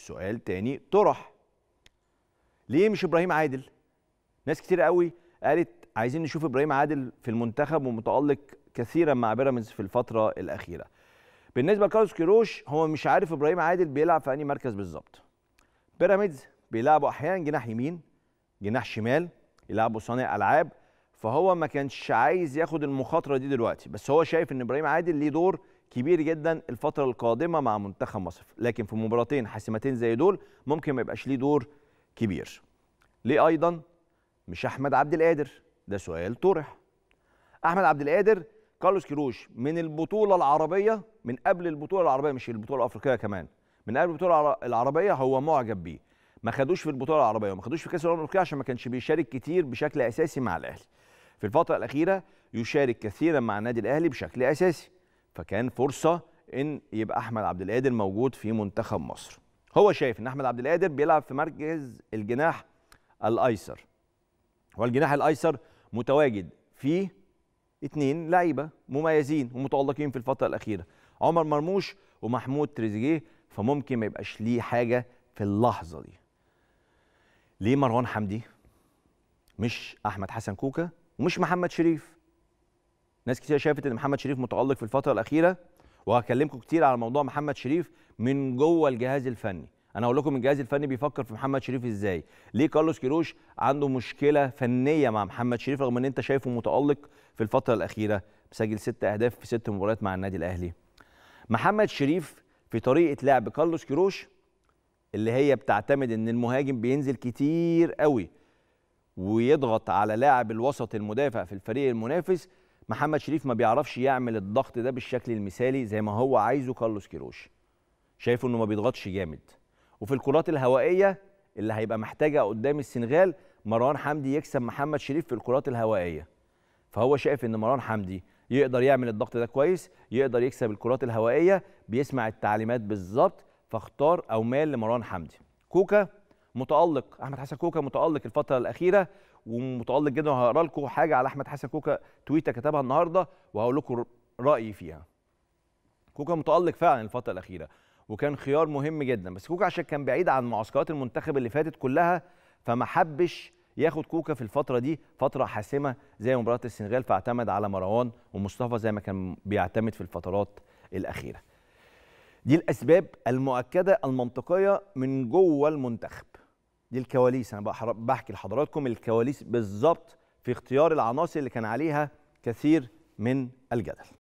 سؤال تاني طرح ليه مش ابراهيم عادل ناس كتير قوي قالت عايزين نشوف ابراهيم عادل في المنتخب ومتالق كثيرا مع بيراميدز في الفتره الاخيره بالنسبه لكارلوس كيروش هو مش عارف ابراهيم عادل بيلعب في انهي مركز بالظبط بيراميدز بيلعبوا احيانا جناح يمين جناح شمال يلعبوا صانع العاب فهو ما كانش عايز ياخد المخاطره دي دلوقتي بس هو شايف ان ابراهيم عادل ليه دور كبير جدا الفتره القادمه مع منتخب مصر لكن في مباراتين حاسمتين زي دول ممكن ما يبقاش ليه دور كبير ليه ايضا مش احمد عبد القادر ده سؤال طرح احمد عبد القادر كارلوس كيروش من البطوله العربيه من قبل البطوله العربيه مش البطوله الافريقيه كمان من قبل البطوله العربيه هو معجب بيه ما خدوش في البطوله العربيه وما خدوش في كاس الامم الافريقيه عشان ما كانش بيشارك كتير بشكل اساسي مع الاهلي في الفتره الاخيره يشارك كثيرا مع النادي الاهلي بشكل اساسي فكان فرصه ان يبقى احمد عبد القادر موجود في منتخب مصر هو شايف ان احمد عبد القادر بيلعب في مركز الجناح الايسر والجناح الايسر متواجد فيه اتنين لعيبه مميزين ومتالقين في الفتره الاخيره عمر مرموش ومحمود تريزيجيه فممكن ما يبقاش ليه حاجه في اللحظه دي ليه مروان حمدي مش احمد حسن كوكا ومش محمد شريف ناس كتير شافت ان محمد شريف متالق في الفتره الاخيره وهكلمكم كتير على موضوع محمد شريف من جوه الجهاز الفني انا هقول لكم الجهاز الفني بيفكر في محمد شريف ازاي ليه كارلوس كيروش عنده مشكله فنيه مع محمد شريف رغم ان انت شايفه متالق في الفتره الاخيره مسجل ست اهداف في ست مباريات مع النادي الاهلي محمد شريف في طريقه لعب كارلوس كيروش اللي هي بتعتمد ان المهاجم بينزل كتير قوي ويضغط على لاعب الوسط المدافع في الفريق المنافس محمد شريف ما بيعرفش يعمل الضغط ده بالشكل المثالي زي ما هو عايزه كارلوس كيروش شايفه انه ما بيضغطش جامد وفي الكرات الهوائيه اللي هيبقى محتاجه قدام السنغال مروان حمدي يكسب محمد شريف في الكرات الهوائيه فهو شايف ان مروان حمدي يقدر يعمل الضغط ده كويس يقدر يكسب الكرات الهوائيه بيسمع التعليمات بالظبط فاختار او مال لمروان حمدي كوكا متالق احمد حسن كوكا متالق الفتره الاخيره ومتالق جدا وهقرا لكم حاجه على احمد حسن كوكا تويته كتبها النهارده وهقول لكم رايي فيها كوكا متالق فعلا الفتره الاخيره وكان خيار مهم جدا بس كوكا عشان كان بعيد عن معسكرات المنتخب اللي فاتت كلها فما حبش ياخد كوكا في الفتره دي فتره حاسمه زي مباراه السنغال فاعتمد على مروان ومصطفى زي ما كان بيعتمد في الفترات الاخيره دي الاسباب المؤكده المنطقيه من جوه المنتخب دي الكواليس انا بحكي لحضراتكم الكواليس بالظبط في اختيار العناصر اللي كان عليها كثير من الجدل